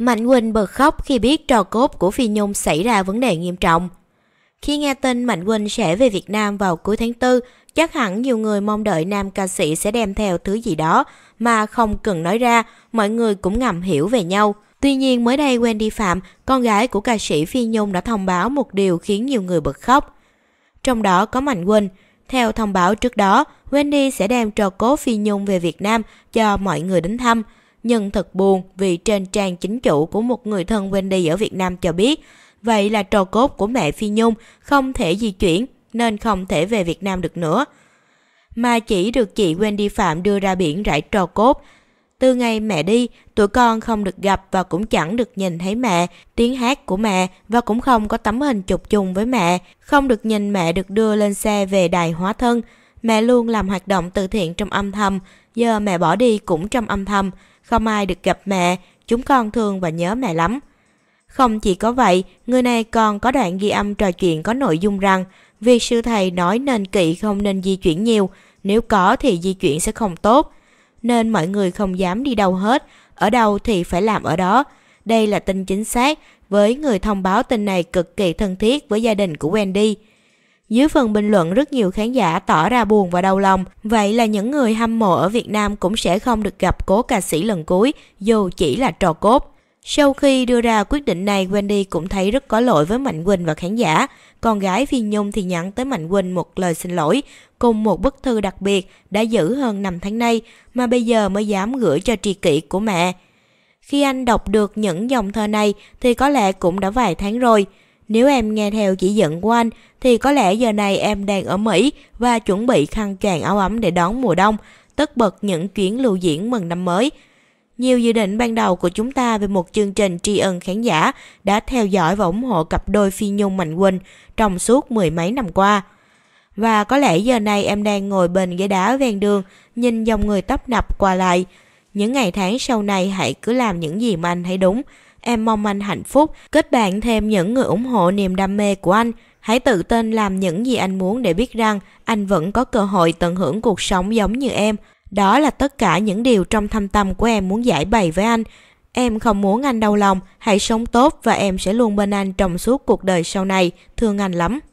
Mạnh Quỳnh bật khóc khi biết trò cốt của Phi Nhung xảy ra vấn đề nghiêm trọng. Khi nghe tin Mạnh Quỳnh sẽ về Việt Nam vào cuối tháng 4, chắc hẳn nhiều người mong đợi nam ca sĩ sẽ đem theo thứ gì đó mà không cần nói ra, mọi người cũng ngầm hiểu về nhau. Tuy nhiên mới đây Wendy Phạm, con gái của ca sĩ Phi Nhung đã thông báo một điều khiến nhiều người bật khóc. Trong đó có Mạnh Quỳnh. Theo thông báo trước đó, Wendy sẽ đem trò cốt Phi Nhung về Việt Nam cho mọi người đến thăm nhưng thật buồn vì trên trang chính chủ của một người thân Wendy ở Việt Nam cho biết, vậy là trò cốt của mẹ Phi Nhung không thể di chuyển nên không thể về Việt Nam được nữa. Mà chỉ được chị Wendy Phạm đưa ra biển rải trò cốt. Từ ngày mẹ đi, tụi con không được gặp và cũng chẳng được nhìn thấy mẹ, tiếng hát của mẹ và cũng không có tấm hình chụp chung với mẹ, không được nhìn mẹ được đưa lên xe về đài hóa thân. Mẹ luôn làm hoạt động từ thiện trong âm thầm, giờ mẹ bỏ đi cũng trong âm thầm. Không ai được gặp mẹ, chúng con thương và nhớ mẹ lắm. Không chỉ có vậy, người này còn có đoạn ghi âm trò chuyện có nội dung rằng vì sư thầy nói nên kỵ không nên di chuyển nhiều, nếu có thì di chuyển sẽ không tốt. Nên mọi người không dám đi đâu hết, ở đâu thì phải làm ở đó. Đây là tin chính xác, với người thông báo tin này cực kỳ thân thiết với gia đình của Wendy. Dưới phần bình luận rất nhiều khán giả tỏ ra buồn và đau lòng, vậy là những người hâm mộ ở Việt Nam cũng sẽ không được gặp cố ca sĩ lần cuối, dù chỉ là trò cốt. Sau khi đưa ra quyết định này, Wendy cũng thấy rất có lỗi với Mạnh Quỳnh và khán giả. Con gái Phi Nhung thì nhắn tới Mạnh Quỳnh một lời xin lỗi, cùng một bức thư đặc biệt đã giữ hơn 5 tháng nay mà bây giờ mới dám gửi cho tri kỷ của mẹ. Khi anh đọc được những dòng thơ này thì có lẽ cũng đã vài tháng rồi. Nếu em nghe theo chỉ dẫn của anh thì có lẽ giờ này em đang ở Mỹ và chuẩn bị khăn choàng áo ấm để đón mùa đông, tất bật những chuyến lưu diễn mừng năm mới. Nhiều dự định ban đầu của chúng ta về một chương trình tri ân khán giả đã theo dõi và ủng hộ cặp đôi Phi Nhung Mạnh Quỳnh trong suốt mười mấy năm qua. Và có lẽ giờ này em đang ngồi bên ghế đá ven đường, nhìn dòng người tấp nập qua lại. Những ngày tháng sau này hãy cứ làm những gì mà anh thấy đúng. Em mong anh hạnh phúc, kết bạn thêm những người ủng hộ niềm đam mê của anh. Hãy tự tin làm những gì anh muốn để biết rằng anh vẫn có cơ hội tận hưởng cuộc sống giống như em. Đó là tất cả những điều trong thâm tâm của em muốn giải bày với anh. Em không muốn anh đau lòng, hãy sống tốt và em sẽ luôn bên anh trong suốt cuộc đời sau này, thương anh lắm.